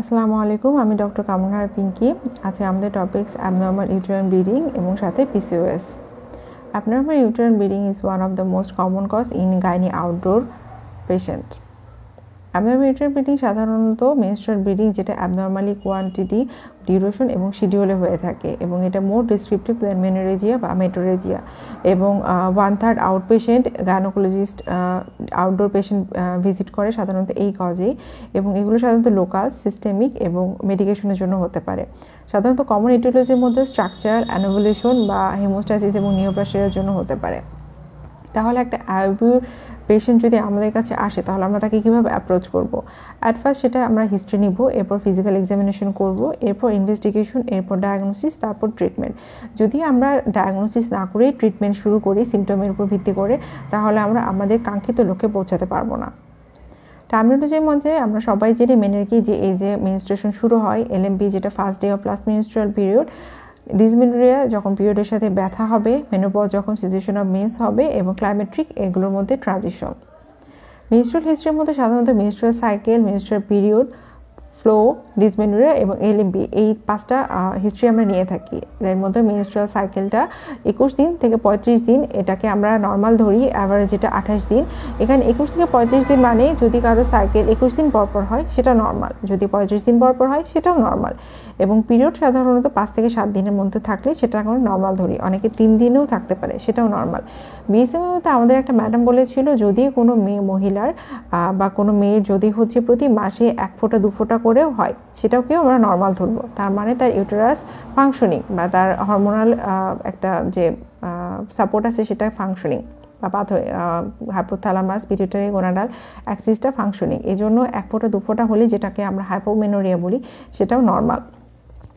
আসসালামু আলাইকুম আমি ডক্টর কামনার পিঙ্কি আছে আমাদের টপিকস অ্যাবনর্মাল ইউটেরাইন ব্লিডিং এবং সাথে PCOS abnormal uterine bleeding is one of the most common cause in gynae outdoor patient অ্যাবনর্মেটরি ব্লিডিং সাধারণত মেনস্ট্রাল ব্লিডিং যেটা অ্যাবনর্মালি কোয়ান্টিটি ডিউরেশন এবং শিডিউলে হয়ে থাকে এবং এটা মোর ডিসক্রিপটিভ দ্যান মেনোরেজিয়া বা মেটোরেজিয়া এবং one third out patient gynaecologist outdoor patient visit করে সাধারণত এই কজেই এবং এগুলো সাধারণত লোকাল সিস্টেমিক এবং মেডিকেশনের জন্য হতে পারে সাধারণত কমন এটিওলজির মধ্যে স্ট্রাকচার অ্যানোভুলেশন বা হিমোস্টাসিস এবং নিওপ্লাস্টিয়ার জন্য হতে পারে তাহলে একটা আইবিউ পেশেন্ট যদি আমাদের কাছে আসে তাহলে আমরা তাকে কীভাবে অ্যাপ্রোচ করব অ্যাট ফার্স্ট সেটা আমরা হিস্ট্রি নিব এরপর ফিজিক্যাল এক্সামিনেশন করব এরপর ইনভেস্টিগেশন এরপর ডায়াগনোসিস তারপর ট্রিটমেন্ট যদি আমরা ডায়াগনোসিস না করেই ট্রিটমেন্ট শুরু করি সিমটমের উপর ভিত্তি করে তাহলে আমরা আমাদের কাঙ্ক্ষিত লক্ষ্যে পৌঁছাতে পারবো না টার্মিনোলজির মধ্যে আমরা সবাই জেনে মেনে রাখি যে এই যে মিনিস্ট্রেশন শুরু হয় এলএমপি যেটা first day of last menstrual period dysmenorrhoea যখন পিরিয়ডের সাথে ব্যথা হবে মেনোপজ যখন সিচুয়েশন অফ মেন্স হবে এবং ক্লাইমেট্রিক এগুলোর মধ্যে ট্রানজিশন মিনিস্ট্রাল হিস্ট্রির মধ্যে সাধারণত menstrual cycle menstrual period flow dysmenorrhoea এবং এলএমবি এই পাঁচটা হিস্ট্রি আমরা নিয়ে থাকি এর মধ্যে মিনিস্ট্রাল সাইকেলটা একুশ দিন থেকে পঁয়ত্রিশ দিন এটাকে আমরা নর্মাল ধরি অ্যাভারেজ এটা আঠাশ দিন এখানে একুশ থেকে পঁয়ত্রিশ দিন মানে যদি কারো সাইকেল একুশ দিন পরপর হয় সেটা নর্মাল যদি পঁয়ত্রিশ দিন পরপর হয় সেটাও নর্মাল এবং পিরিয়ড সাধারণত পাঁচ থেকে সাত দিনের মধ্যে থাকলে সেটা আমরা নর্মাল ধরি অনেকে তিন দিনেও থাকতে পারে সেটাও নর্মাল বিএসএমওতে আমাদের একটা ম্যাডাম বলেছিল যদি কোনো মেয়ে মহিলার বা কোনো মেয়ের যদি হচ্ছে প্রতি মাসে এক ফোঁটা দু ফোঁটা করেও হয় সেটাকেও আমরা নর্মাল ধরবো তার মানে তার ইউটেরাস ফাংশনিং বা তার হরমোনাল একটা যে সাপোর্ট আছে সেটা ফাংশনিং বা পাথ হাইপোথ্যালামাস পিটিটারি গোনাডাল অ্যাক্সিসটা ফাংশনিং এই জন্য এক ফোঁটা দু ফোঁটা হলে যেটাকে আমরা হাইপোমেনোরিয়া বলি সেটাও নর্মাল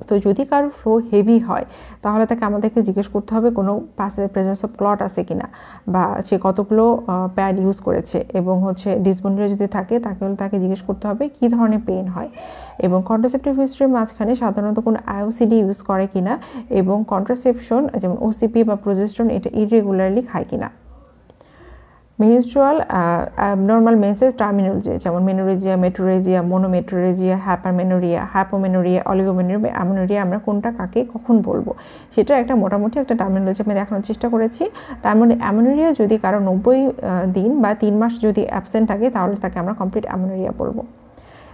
তো যদি কারোর ফ্লো হেভি হয় তাহলে তাকে আমাদেরকে জিজ্ঞেস করতে হবে কোনো পাশে প্রেজেন্স অফ ক্লট আছে কি না বা সে কতগুলো প্যাড ইউজ করেছে এবং হচ্ছে ডিসবন্ডিয়া যদি থাকে তাকে হলে তাকে জিজ্ঞেস করতে হবে কি ধরনের পেন হয় এবং কন্ট্রাসেপটিভ হিস্ট্রির মাঝখানে সাধারণত কোনো আইওসিডি ইউজ করে কিনা এবং কন্ট্রাসেপশন যেমন ওসিপি বা প্রোজেস্ট্রন এটা ইরেগুলারলি খায় কিনা মেনস্ট্রুয়াল নর্মাল মেন্সের টার্মিনোলজি যেমন menorrhagia metrorrhagia menometrorrhagia hypermenorrhoea hypomenorrhoea oligomenorrhoea amenorrhoea আমরা কোনটা কাকে কখন বলবো সেটা একটা মোটামুটি একটা টার্মিনোলজি আমি দেখানোর চেষ্টা করেছি তার মধ্যে মানে অ্যামোনোরিয়া যদি কারো নব্বই দিন বা তিন মাস যদি অ্যাবসেন্ট থাকে তাহলে তাকে আমরা কমপ্লিট অ্যামোনোরিয়া বলবো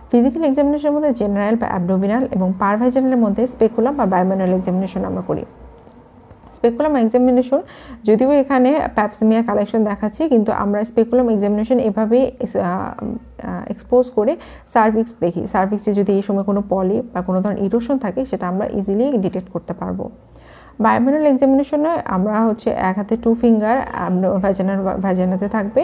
ফিজিক্যাল এক্সামিনেশনের মধ্যে জেনারেল বা অ্যাবডোমিনাল এবং পারভাইজেনের মধ্যে স্পেকুলাম বা বায়োমিনাল এক্সামিনেশন আমরা করি স্পেকুলাম এক্সামিনেশন যদিও এখানে প্যাপসমিয়া কালেকশন দেখাচ্ছে কিন্তু আমরা স্পেকুলাম এক্সামিনেশন এভাবে এক্সপোজ করে সার্ভিক্স দেখি সার্ভিক্সে যদি এই সময় কোনো পলি বা কোনো ধরনের ইরোশন থাকে সেটা আমরা ইজিলি ডিটেক্ট করতে পারবো বায়োমিনাল এক্সামিনেশনে আমরা হচ্ছে এক হাতে টু ফিঙ্গার ভ্যাজানার ভ্যাজানাতে থাকবে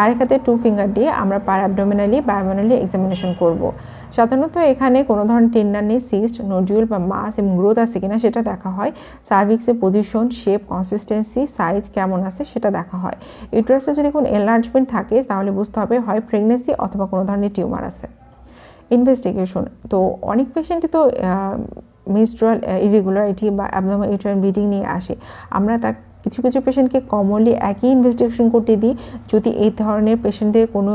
আর এক হাতে টু ফিঙ্গার দিয়ে আমরা পার অ্যাবডোমিনালি বায়োমিনালি এক্সামিনেশন করবো সাধারণত এখানে কোনো ধরনের টেন্ডার নেই সিস্ট নডিউল বা মাস এবং গ্রোথ আছে কিনা সেটা দেখা হয় সার্ভিক্সের পজিশন শেপ কনসিস্টেন্সি সাইজ কেমন আছে সেটা দেখা হয় ইউটারাসে যদি কোনো এনলার্জমেন্ট থাকে তাহলে বুঝতে হবে হয় প্রেগনেন্সি অথবা কোনো ধরনের টিউমার আছে ইনভেস্টিগেশন তো অনেক পেশেন্টই তো মিস্ট্রাল ইরেগুলারিটি বা অ্যাবনোমাল ইউটারাইন ব্লিডিং নিয়ে আসে আমরা তাকে কিছু কিছু পেশেন্টকে কমনলি একই ইনভেস্টিগেশন করতে দিই যদি এই ধরনের পেশেন্টদের কোনো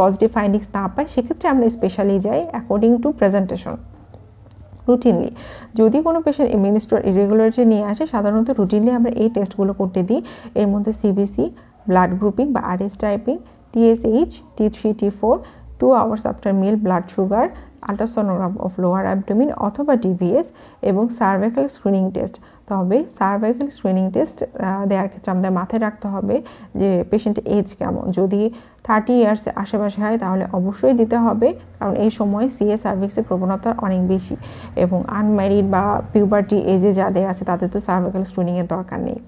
পজিটিভ ফাইন্ডিংস না পাই সেক্ষেত্রে আমরা স্পেশালি যাই অ্যাকর্ডিং টু প্রেজেন্টেশন রুটিনলি যদি কোনো পেশেন্ট ইমিউনিস্টোর ইরেগুলারিটি নিয়ে আসে সাধারণত রুটিনলি আমরা এই টেস্টগুলো করতে দিই এর মধ্যে সিবিসি ব্লাড গ্রুপিং বা RS typing TSH T three T four two hours after meal blood sugar ultrasonogram of lower abdomen অথবা ডিভিএস এবং সার্ভেকাল স্ক্রিনিং টেস্ট তবে সার্ভাইকাল স্ক্রিনিং টেস্ট দেওয়ার ক্ষেত্রে আমাদের মাথায় রাখতে হবে যে পেশেন্টের এজ কেমন যদি থার্টি ইয়ার্স আশেপাশে হয় তাহলে অবশ্যই দিতে হবে কারণ এই সময় সিএ সার্ভিক্সের প্রবণতা অনেক বেশি এবং আনম্যারিড বা পিউবার্টি এজে যাদের আছে তাদের তো সার্ভাইকাল স্ক্রিনিংয়ের দরকার নেই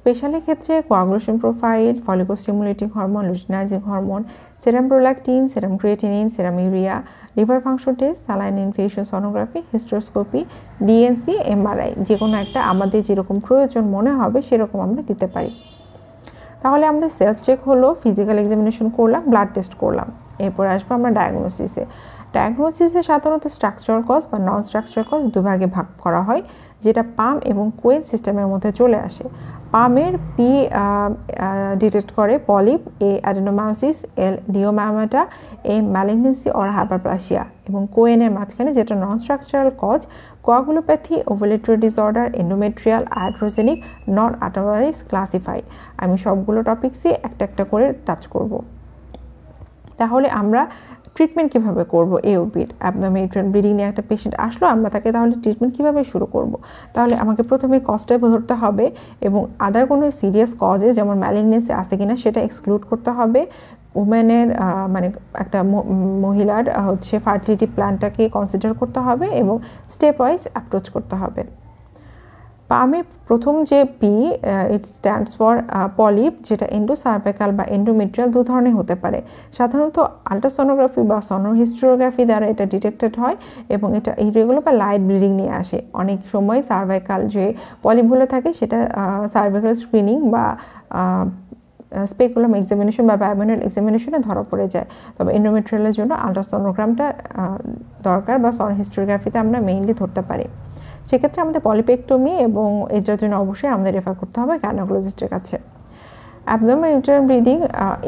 স্পেশালের ক্ষেত্রে coagulation profile follicle stimulating hormone luteinising hormone serum prolactin serum creatinine serum urea liver function test saline infusion sonography hysteroscopy DNC MRI যে কোনো একটা আমাদের যেরকম প্রয়োজন মনে হবে সেরকম আমরা দিতে পারি তাহলে আমাদের সেলফ চেক হলো ফিজিক্যাল এক্সামিনেশন করলাম ব্লাড টেস্ট করলাম এরপর আসবো আমরা ডায়াগনোসিসে ডায়াগনোসিসে সাধারণত স্ট্রাকচারাল কজ বা নন স্ট্রাকচারাল কজ দুভাগে ভাগ করা হয় যেটা পাম এবং কোয়েন সিস্টেমের মধ্যে চলে আসে পামের পি ডিটেক্ট করে polyp A adenomyosis L leiomyomata a malignancy or hyperplasia এবং কোয়েনের মাঝখানে যেটা non structural cause coagulopathy ovulatory disorder endometrial iatrogenic non atomise classified আমি সবগুলো টপিক্সই একটা একটা করে টাচ করব তাহলে আমরা ট্রিটমেন্ট কিভাবে করব এওপির অ্যাবনোমেট্রিয়ান ব্লিডিং নিয়ে একটা পেশেন্ট আসলো আমরা তাকে তাহলে ট্রিটমেন্ট কিভাবে শুরু করব তাহলে আমাকে প্রথমে কজটা ধরতে হবে এবং আদার কোনো সিরিয়াস কজে যেমন ম্যালিগনেসি আছে কিনা সেটা এক্সক্লুড করতে হবে উমেনের মানে একটা মহিলার হচ্ছে ফার্টিলিটি প্ল্যানটাকে কনসিডার করতে হবে এবং স্টেপ ওয়াইজ অ্যাপ্রোচ করতে হবে পামে প্রথম যে P it stands for polyp যেটা এন্ডোসার্ভাইকাল বা এন্ডোমেট্রিয়াল দু ধরনের হতে পারে সাধারণত আলট্রাসোনোগ্রাফি বা সনোর হিস্টোগ্রাফি দ্বারা এটা ডিটেক্টেড হয় এবং এটা ইরেগুলার বা লাইট ব্লিডিং নিয়ে আসে অনেক সময় সার্ভাইকাল যে পলিপগুলো থাকে সেটা সার্ভাইকাল স্ক্রিনিং বা স্পেকুলাম এক্সামিনেশন বা বায়োমিনাল এক্সামিনেশনে ধরা পড়ে যায় তবে এন্ডোমেট্রিয়ালের জন্য আলট্রাসোনোগ্রামটা দরকার বা সন হিস্টোগ্রাফিতে আমরা মেইনলি ধরতে পারি সেক্ষেত্রে আমাদের পলিপেক্টোমি এবং এটার জন্য অবশ্যই আমাদের রেফার করতে হবে গাইনোকোলজিস্টের কাছে অ্যাবনোমাল ইউটেরাইন ব্লিডিং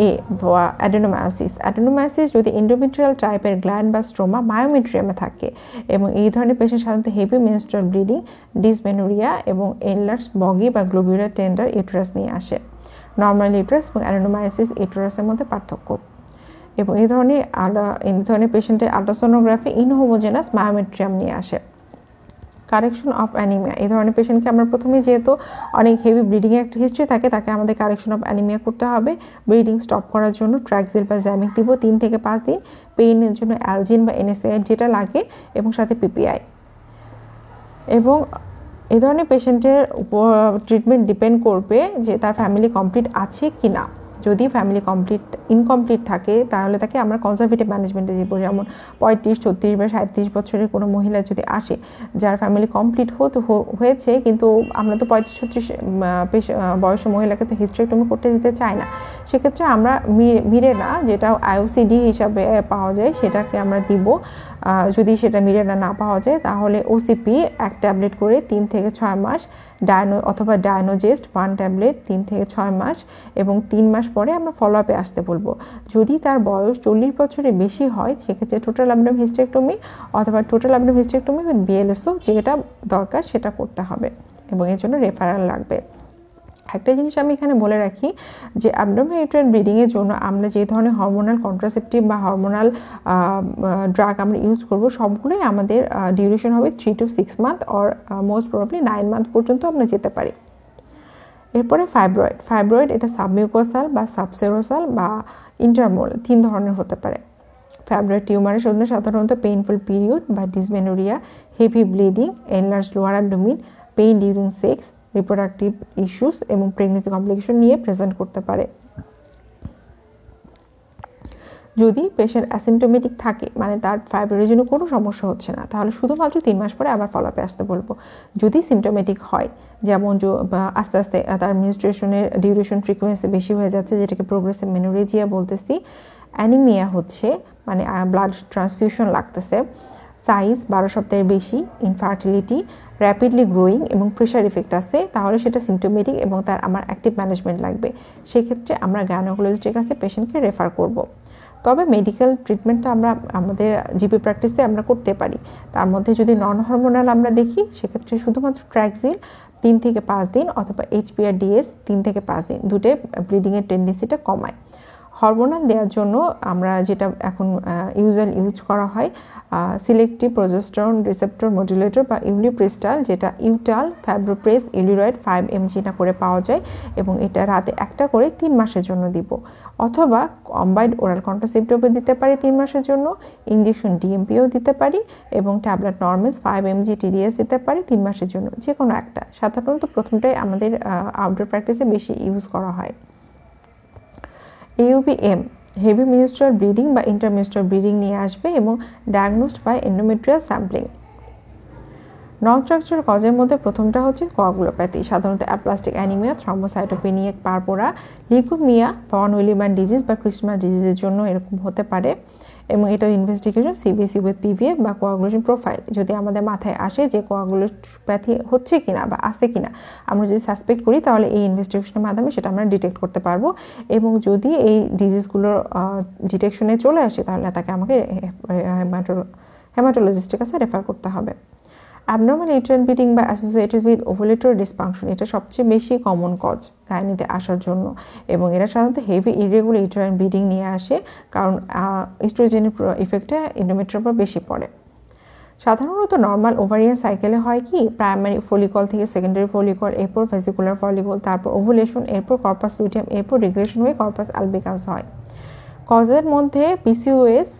এ বা অ্যাডেনোমায়োসিস অ্যাডেনোমায়োসিস যদি ইন্ডোমিট্রিয়াল টাইপের গ্ল্যান্ড বা স্ট্রোমা মায়োমেট্রিয়ামে থাকে এবং এই ধরনের পেশেন্ট সাধারণত হেভি মেনস্ট্রাল ব্লিডিং ডিসমেনোরিয়া এবং এনলার্স বগি বা গ্লোবিউলার টেন্ডার ইউটারাস নিয়ে আসে নর্মাল ইউটারাস এবং অ্যাডেনোমায়োসিস ইউটারাসের মধ্যে পার্থক্য এবং এই ধরনের এই ধরনের পেশেন্টের আল্ট্রাসোনোগ্রাফি ইনহোমোজেনাস মায়োমেট্রিয়াম নিয়ে আসে কারেকশন অফ অ্যানিমিয়া এই ধরনের পেশেন্টকে আমরা প্রথমে যেহেতু অনেক হেভি ব্লিডিংয়ের একটা হিস্ট্রি থাকে তাকে আমাদের কারেকশন অফ অ্যানিমিয়া করতে হবে ব্লিডিং স্টপ করার জন্য ট্র্যাকজেল বা জ্যামিক দিব তিন থেকে পাঁচ দিন পেইনের জন্য অ্যালজিন বা এনএসএআই যেটা লাগে এবং সাথে পিপিআই এবং এ ধরনের পেশেন্টের ট্রিটমেন্ট ডিপেন্ড করবে যে তার ফ্যামিলি কমপ্লিট আছে কি না যদি ফ্যামিলি কমপ্লিট ইনকমপ্লিট থাকে তাহলে তাকে আমরা কনজারভেটিভ ম্যানেজমেন্টে দিব যেমন পঁয়ত্রিশ ছত্রিশ বা সাঁত্রিশ বছরের কোনো মহিলা যদি আসে যার ফ্যামিলি কমপ্লিট হতে হয়েছে কিন্তু আমরা তো পঁয়ত্রিশ ছত্রিশ বয়সী মহিলাকে তো হিস্ট্রেক্টমি করতে দিতে চাই না সেক্ষেত্রে আমরা মিরে না যেটা আইওসিডি হিসাবে পাওয়া যায় সেটাকে আমরা দিব যদি সেটা মিডিয়াটা না পাওয়া যায় তাহলে ওসিপি এক ট্যাবলেট করে তিন থেকে ছয় মাস ডায়নো অথবা ডায়নোজেস্ট ওয়ান ট্যাবলেট তিন থেকে ছয় মাস এবং তিন মাস পরে আমরা ফলো আপে আসতে বলবো যদি তার বয়স চল্লিশ বছরের বেশি হয় সেক্ষেত্রে টোটাল অ্যাবডাম হিস্টেক্টমি অথবা total abdominal hysterectomy with BLSO যেটা দরকার সেটা করতে হবে এবং এর জন্য রেফারেল লাগবে একটা জিনিস আমি এখানে বলে রাখি যে অ্যাবডোমেট্রিয়াল ব্লিডিংয়ের জন্য আমরা যে ধরনের হরমোনাল কন্ট্রাসেপটিভ বা হরমোনাল ড্রাগ আমরা ইউজ করব সবগুলোই আমাদের ডিউরেশন হবে three to six month or most probably nine month পর্যন্ত আমরা যেতে পারি এরপরে ফাইব্রয়েড ফাইব্রয়েড এটা সাবমিউকোসাল বা সাবসেরোসাল বা ইন্টারমোল তিন ধরনের হতে পারে ফাইব্রয়েড টিউমারের জন্য সাধারণত পেইনফুল পিরিয়ড বা dysmenorrhoea heavy bleeding enlarge lower abdomen pain during sex reproductive issues এবং প্রেগনেন্সি কমপ্লিকেশন নিয়ে প্রেজেন্ট করতে পারে যদি পেশেন্ট অ্যাসিমটোমেটিক থাকে মানে তার ফাইব্রয়েডের জন্য কোনো সমস্যা হচ্ছে না তাহলে শুধুমাত্র তিন মাস পরে আবার ফলো আপে আসতে বলবো যদি সিমটোমেটিক হয় যেমন আস্তে আস্তে তার মিনিস্ট্রেশনের ডিউরেশন ফ্রিকোয়েন্সি বেশি হয়ে যাচ্ছে যেটাকে প্রোগ্রেসিভ মেনোরেজিয়া বলতেছি অ্যানিমিয়া হচ্ছে মানে ব্লাড ট্রান্সফিউশন লাগতেছে সাইজ বারো সপ্তাহের বেশি ইনফার্টিলিটি র্যাপিডলি গ্রোয়িং এবং প্রেশার ইফেক্ট আছে তাহলে সেটা সিমটোমেটিক এবং তার আমার অ্যাক্টিভ ম্যানেজমেন্ট লাগবে সেক্ষেত্রে আমরা গ্যানোকোলজিস্টের কাছে পেশেন্টকে রেফার করব। তবে মেডিকেল ট্রিটমেন্ট তো আমরা আমাদের জিপি প্র্যাকটিসে আমরা করতে পারি তার মধ্যে যদি নন হরমোনাল আমরা দেখি সেক্ষেত্রে শুধুমাত্র ট্র্যাকজিল তিন থেকে পাঁচ দিন অথবা এইচপিআর ডিএস তিন থেকে পাঁচ দিন দুটোই ব্লিডিংয়ের টেন্ডেন্সিটা কমায় হরমোনাল দেওয়ার জন্য আমরা যেটা এখন ইউজাল ইউজ করা হয় সিলেক্টিভ প্রজেস্টন রিসেপ্টর মডুলেটর বা ইউনিপ্রেস্টাল যেটা ইউটাল ফ্যাব্রোপ্রেস ইউলিরয়েড ফাইভ এমজি না করে পাওয়া যায় এবং এটা রাতে একটা করে তিন মাসের জন্য দিব অথবা কম্বাইন্ড ওরাল কন্ট্রাসেপ্টিভও দিতে পারি তিন মাসের জন্য ইঞ্জেকশন ডিএমপিও দিতে পারি এবং tablet Normes five mg TDS দিতে পারি তিন মাসের জন্য যে কোনো একটা সাধারণত প্রথমটাই আমাদের আউটডোর প্র্যাকটিসে বেশি ইউজ করা হয় ইউবিএম হেভি মিনিস্ট্রাল ব্রিডিং বা ইন্টারমিনিস্ট্রাল ব্রিডিং নিয়ে আসবে এবং diagnosed by endometrial sampling non structural কজের মধ্যে প্রথমটা হচ্ছে কোয়াগুলোপ্যাথি সাধারণত aplastic anaemia thrombocytopenia purpura leukaemia von disease বা ক্রিসমাস ডিজিজের জন্য এরকম হতে পারে এবং এটা ইনভেস্টিগেশন সিবিসি উইথ পিভিএফ বা কোয়াগুলেশন প্রোফাইল যদি আমাদের মাথায় আসে যে কোয়াগুলোপ্যাথি হচ্ছে কিনা বা আছে কিনা আমরা যদি সাসপেক্ট করি তাহলে এই ইনভেস্টিগেশনের মাধ্যমে সেটা আমরা ডিটেক্ট করতে পারবো এবং যদি এই ডিজিজগুলোর ডিটেকশনে চলে আসে তাহলে তাকে আমাকে হেমাটো হেমাটোলজিস্টের কাছে রেফার করতে হবে অ্যাবনর্মাল ইউটেরাইন ব্লিডিং বা অ্যাসোসিয়েটেড উইথ ওভুলেটরি ডিসফাংশন এটা সবচেয়ে বেশি কমন কজ গাইনিতে আসার জন্য এবং এরা সাধারণত হেভি ইরেগুলার ইউটেরাইন ব্লিডিং নিয়ে আসে কারণ ইস্ট্রোজেনের ইফেক্টটা ইন্ডোমেট্রিয়ার উপর বেশি পড়ে সাধারণত নর্মাল ওভারিয়ান সাইকেলে হয় কি প্রাইমারি ফলিকল থেকে সেকেন্ডারি ফলিকল এরপর ভেসিকুলার ফলিকল তারপর ওভুলেশন এরপর কর্পাস লুটিয়াম এরপর রিগ্রেশন হয়ে কর্পাস অ্যালবিকাস হয় কজের মধ্যে পিসিওএস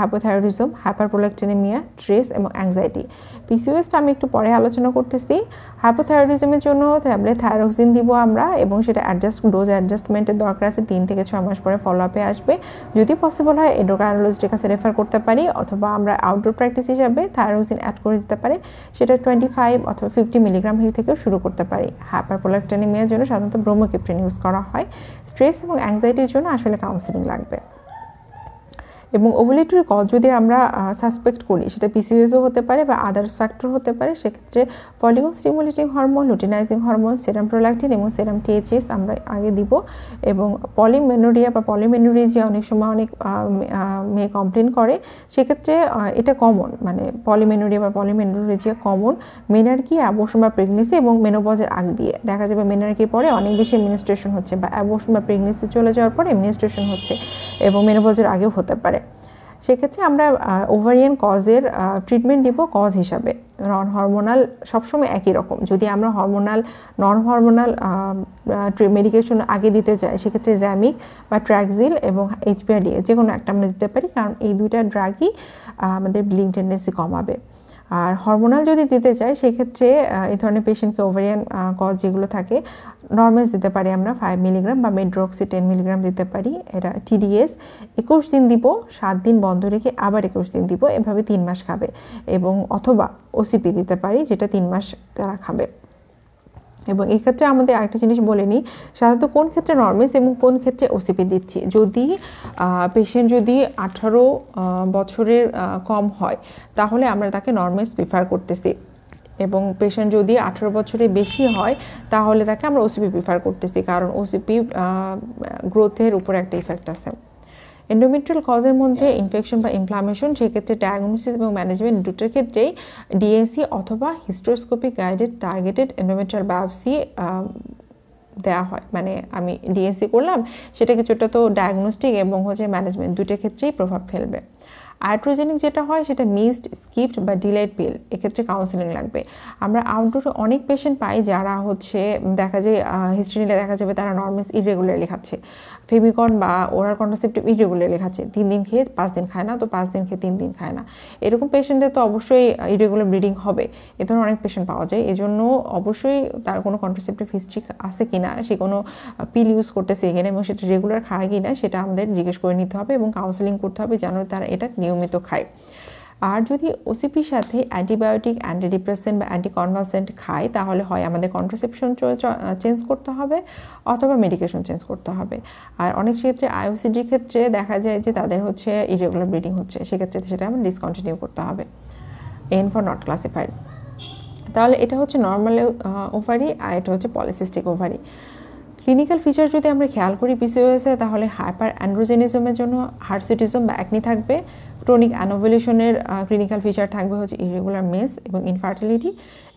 হাইপোথাইরয়েডিজম হাইপারপ্রোলেকটিনেমিয়া স্ট্রেস এবং অ্যাংজাইটি পিসিওএসটা আমি একটু পরে আলোচনা করতেছি হাইপোথাইরয়েডিজমের জন্য ট্যাবলেট থাইরক্সিন দিব আমরা এবং সেটা অ্যাডজাস্ট ডোজ অ্যাডজাস্টমেন্টের দরকার আছে তিন থেকে ছয় মাস পরে ফলো আপে আসবে যদি পসিবল হয় এন্ডোক্রাইনোলজিস্টের কাছে রেফার করতে পারি অথবা আমরা আউটডোর প্র্যাকটিস হিসাবে থাইরক্সিন অ্যাড করে দিতে পারি সেটা টোয়েন্টি ফাইভ অথবা ফিফটি মিলিগ্রাম থেকেও শুরু করতে পারি হাইপার জন্য সাধারণত ব্রোমোকেপ্টিন ইউজ করা হয় স্ট্রেস এবং অ্যাংজাইটির জন্য আসলে কাউন্সিলিং লাগবে এবং ওভুলেটরি কজ যদি আমরা সাসপেক্ট করি সেটা পিসিওএসও হতে পারে বা আদার্স ফ্যাক্টর হতে পারে সেক্ষেত্রে follicle stimulating hormone luteinising hormone serum prolactin এবং সেরাম টিএচএস আমরা আগে দিব এবং পলিমেনোরিয়া বা পলিমেনোরিজিয়া অনেক সময় অনেক মেয়ে কমপ্লেন করে সেক্ষেত্রে এটা কমন মানে পলিমেনোরিয়া বা পলিমেনোরিজিয়া কমন মেনার্কি অ্যাবোশন বা প্রেগনেন্সি এবং মেনোবজের আগ দিয়ে দেখা যাবে মেনার্কির পরে অনেক বেশি মিনিস্ট্রেশন হচ্ছে বা অ্যাবোশন বা প্রেগনেন্সি চলে যাওয়ার পরে মিনিস্ট্রেশন হচ্ছে এবং মেনোবজের আগেও হতে পারে সেক্ষেত্রে আমরা ওভারিয়ান কজের ট্রিটমেন্ট দিব কজ হিসাবে নন হরমোনাল সবসময় একই রকম যদি আমরা হরমোনাল নন হরমোনাল মেডিকেশন আগে দিতে যাই সেক্ষেত্রে জ্যামিক বা ট্র্যাকজিল এবং এইচপিআরডিএ যে কোনো একটা আমরা দিতে পারি কারণ এই দুইটা ড্রাগই আমাদের ব্লিং টেন্ডেন্সি কমাবে আর হরমোনাল যদি দিতে চাই সেক্ষেত্রে এই ধরনের পেশেন্টকে ওভারিয়ান কজ যেগুলো থাকে নর্মেলস দিতে পারি আমরা ফাইভ মিলিগ্রাম বা মেড্রোক্সি টেন মিলিগ্রাম দিতে পারি এটা টিডিএস একুশ দিন দিব সাত দিন বন্ধ রেখে আবার একুশ দিন দিব এভাবে তিন মাস খাবে এবং অথবা ওসিপি দিতে পারি যেটা তিন মাস তারা খাবে এবং এক্ষেত্রে আমাদের আরেকটা জিনিস বলে নিই সাধারণত কোন ক্ষেত্রে নর্মেস এবং কোন ক্ষেত্রে ওসিপি দিচ্ছি যদি পেশেন্ট যদি আঠারো বছরের কম হয় তাহলে আমরা তাকে নর্মেস প্রিফার করতেছি এবং পেশেন্ট যদি আঠেরো বছরের বেশি হয় তাহলে তাকে আমরা ওসিপি প্রিফার করতেছি কারণ ওসিপি গ্রোথের উপর একটা ইফেক্ট আছে এন্ডোমেট্রিয়াল কজের মধ্যে ইনফেকশন বা ইনফ্লামেশন সেক্ষেত্রে ডায়াগনোসিস এবং ম্যানেজমেন্ট দুটোর ক্ষেত্রেই ডিএসি অথবা hysteroscopic guided targeted endometrial biopsy দেওয়া হয় মানে আমি ডিএসসি করলাম সেটা কিছুটা তো ডায়াগনস্টিক এবং হচ্ছে ম্যানেজমেন্ট দুটো ক্ষেত্রেই প্রভাব ফেলবে আইট্রোজেনিক যেটা হয় সেটা মিসড স্কিপড বা ডিলাইট পিল এক্ষেত্রে কাউন্সিলিং লাগবে আমরা আউটডোরে অনেক পেশেন্ট পাই যারা হচ্ছে দেখা যায় হিস্ট্রি নিলে দেখা যাবে তারা নর্মেস ইরেগুলার লেখাচ্ছে ফেভিকন বা ওরাল কন্ট্রাসেপ্টিভ ইরেগুলার লেখাচ্ছে তিন দিন খেয়ে পাঁচ দিন খায় না তো পাঁচ দিন খেয়ে তিন দিন খায় না এরকম পেশেন্টদের তো অবশ্যই ইরেগুলার ব্লিডিং হবে এ ধরনের অনেক পেশেন্ট পাওয়া যায় এজন্য অবশ্যই তার কোনো কন্ট্রাসেপ্টিভ হিস্ট্রি আছে কি না সে কোনো পিল ইউজ করতেছে এখানে এবং সেটা রেগুলার খায় কি না সেটা আমাদের জিজ্ঞেস করে নিতে হবে এবং কাউন্সেলিং করতে হবে যেন তারা এটা নিয়মিত খাই আর যদি ওসিপির সাথে অ্যান্টিবায়োটিক অ্যান্টিডিপ্রেসেন্ট বা অ্যান্টিকনভার্সেন্ট খাই তাহলে হয় আমাদের কন্ট্রাসেপশন চেঞ্জ করতে হবে অথবা মেডিকেশন চেঞ্জ করতে হবে আর অনেক ক্ষেত্রে আইওসিডির ক্ষেত্রে দেখা যায় যে তাদের হচ্ছে ইরেগুলার ব্লিডিং হচ্ছে সেক্ষেত্রে সেটা আমরা ডিসকন্টিনিউ করতে হবে এন ফর নট ক্লাসিফাইড তাহলে এটা হচ্ছে নর্মাল ওভারি আর এটা হচ্ছে পলিসিস্টিক ওভারি ক্লিনিক্যাল ফিচার যদি আমরা খেয়াল করি পিসিওএসে তাহলে হাইপার অ্যান্ড্রোজেনিজমের জন্য হার্সিটিজম বা অ্যাকনি থাকবে ক্রনিক অ্যানোভুলেশনের ক্লিনিক্যাল ফিচার থাকবে হচ্ছে ইরেগুলার মেস এবং ইনফার্টিলিটি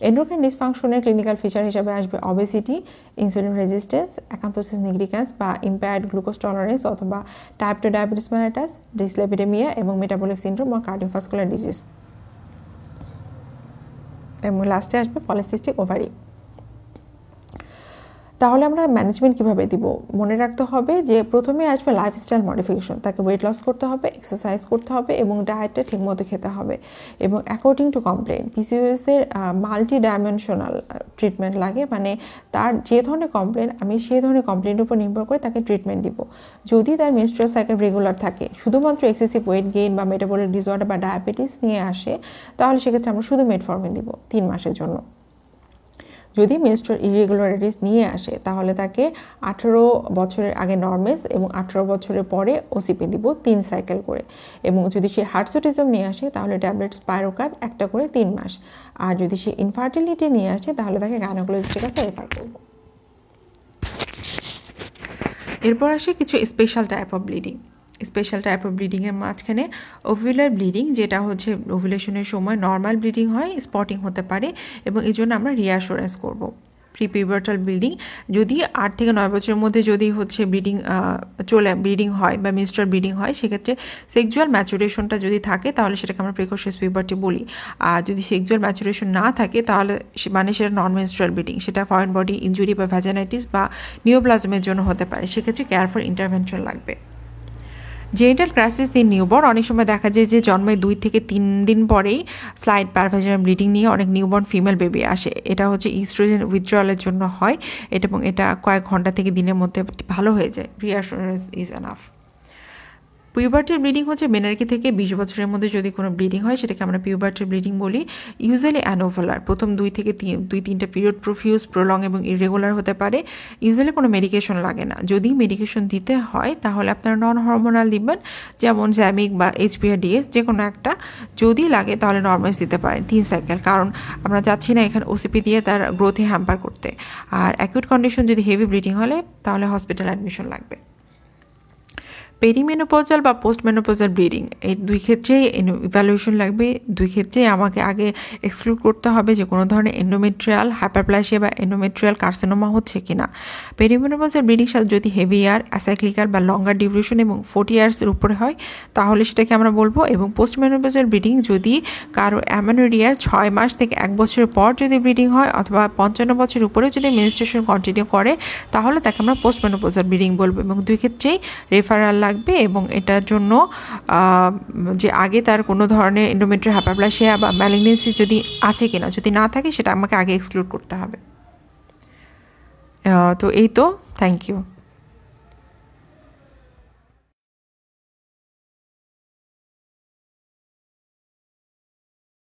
এন্ড্রোকেন ডিসফাংশনের ক্লিনিক্যাল ফিচার হিসাবে আসবে obesity insulin resistance acanthosis nigricans বা ইম্প্যাড গ্লুকোজ টলারেন্স অথবা type two diabetes mellitus dyslipidaemia এবং মেটাবলিক সিন্ড্রোম বা কার্ডিওভাস্কুলার ডিজিজ এবং লাস্টে আসবে পলিসিস্টিক ওভারি তাহলে আমরা ম্যানেজমেন্ট কিভাবে দিব মনে রাখতে হবে যে প্রথমে আসবে লাইফস্টাইল মডিফিকেশন তাকে ওয়েট লস করতে হবে এক্সারসাইজ করতে হবে এবং ডায়েটটা ঠিকমতো খেতে হবে এবং অ্যাকর্ডিং টু কমপ্লেন পিসিওএসের মাল্টি ডাইমেনশনাল ট্রিটমেন্ট লাগে মানে তার যে ধরনের কমপ্লেন আমি সেই ধরনের কমপ্লেনের উপর নির্ভর করে তাকে ট্রিটমেন্ট দিব যদি তার মেস্ট্রাল সাইকেল রেগুলার থাকে শুধুমাত্র এক্সেসিভ ওয়েট গেইন বা মেটাবলিক ডিসঅর্ডার বা ডায়াবেটিস নিয়ে আসে তাহলে সেক্ষেত্রে আমরা শুধু মেটফর্মিন দিব তিন মাসের জন্য যদি মেনস্ট্রুয়াল ইরেগুলারিটিস নিয়ে আসে তাহলে তাকে আঠেরো বছরের আগে নর্মেস এবং আঠেরো বছরের পরে ওসিপি দিব তিন সাইকেল করে এবং যদি সে হার্টসোটিজম নিয়ে আসে তাহলে ট্যাবলেট স্পাইরোকার্ড একটা করে তিন মাস আর যদি সে ইনফার্টিলিটি নিয়ে আসে তাহলে তাকে গাইনোকোলজিস্টের কাছে রেফার করবো এরপর আসে কিছু special type of bleeding special type of ব্লিডিংয়ের মাঝখানে ওভুলার ব্লিডিং যেটা হচ্ছে ওভিলেশনের সময় নর্মাল ব্লিডিং হয় স্পটিং হতে পারে এবং এই জন্য আমরা করবো করব প্রিপিভার্টাল ব্লিডিং যদি আট থেকে নয় বছরের মধ্যে যদি হচ্ছে ব্লিডিং চলে ব্লিডিং হয় বা মিস্টার ব্লিডিং হয় সেক্ষেত্রে সেক্সুয়াল ম্যাচুরেশনটা যদি থাকে তাহলে সেটাকে আমরা প্রিকশন ফিভারটি বলি আর যদি সেক্সুয়াল ম্যাচুরেশন না থাকে তাহলে মানে সেটা নন মেনস্ট্রাল ব্লিডিং সেটা ফরেন বডি ইঞ্জুরি বা ভ্যাজানাইটিস বা নিওপ্লাজমের জন্য হতে পারে সেক্ষেত্রে কেয়ারফুল ইন্টারভেনশন লাগবে জেনিটাল ক্রাইসিস ইন নিউবর্ন অনেক সময় দেখা যায় যে জন্মের দুই থেকে তিন দিন পরেই স্লাইড প্যারভাজিনাল ব্লিডিং নিয়ে অনেক নিউবর্ন ফিমেল বেবি আসে এটা হচ্ছে ইস্ট্রোজেন উইথড্রয়ালের জন্য হয় এটা এবং এটা কয়েক ঘন্টা থেকে দিনের মধ্যে ভালো হয়ে যায় রিয়াসুরেন্স ইজ এনাফ পিউবার্টের ব্লিডিং হচ্ছে বেনারকি থেকে বিশ বছরের মধ্যে যদি কোনো ব্লিডিং হয় সেটাকে আমরা পিউবার্টের ব্লিডিং বলি ইউজুয়ালি অ্যানোভালার প্রথম দুই থেকে তিন দুই তিনটা পিরিয়ড প্রফিউজ প্রলং এবং ইরেগুলার হতে পারে ইউজুয়ালি কোনো মেডিকেশন লাগে না যদি মেডিকেশন দিতে হয় তাহলে আপনারা নন হরমোনাল দিবেন যেমন জ্যামিক বা এইচপিআরডিএস যে কোনো একটা যদি লাগে তাহলে নর্মালস দিতে পারেন তিন সাইকেল কারণ আমরা যাচ্ছি না এখানে ওসিপি দিয়ে তার গ্রোথে হ্যাম্পার করতে আর অ্যাকিউট কন্ডিশন যদি হেভি ব্লিডিং হলে তাহলে হসপিটাল অ্যাডমিশন লাগবে পেরিমেনোপজাল বা পোস্ট মেনোপজাল ব্লিডিং এই দুই ক্ষেত্রেই ইভ্যালুয়েশন লাগবে দুই ক্ষেত্রেই আমাকে আগে এক্সক্লুড করতে হবে যে কোনো ধরনের এন্ডোমেট্রিয়াল হাইপারপ্লাসিয়া বা এন্ডোমেট্রিয়াল কার্সেনোমা হচ্ছে কি না পেরিমেনোপজাল ব্লিডিং সাথে যদি হেভিয়ার অ্যাসাইক্লিকাল বা লঙ্গার ডিউরেশন এবং ফোর্টি ইয়ার্সের উপরে হয় তাহলে সেটাকে আমরা বলবো এবং পোস্ট মেনোপজাল ব্লিডিং যদি কারো অ্যামানোরিয়ার ছয় মাস থেকে এক বছর পর যদি ব্লিডিং হয় অথবা পঞ্চান্ন বছর উপরে যদি মেনস্ট্রেশন কন্টিনিউ করে তাহলে তাকে আমরা পোস্ট মেনোপজাল ব্লিডিং বলবো এবং দুই ক্ষেত্রেই রেফারাল লাগবে এবং এটার জন্য যে আগে তার কোনো ধরনের ইন্ডোমেট্রি হ্যাপাপ্লাসিয়া বা ম্যালিগনেন্সি যদি আছে কিনা যদি না থাকে সেটা আমাকে আগে এক্সক্লুড করতে হবে তো এই তো থ্যাংক ইউ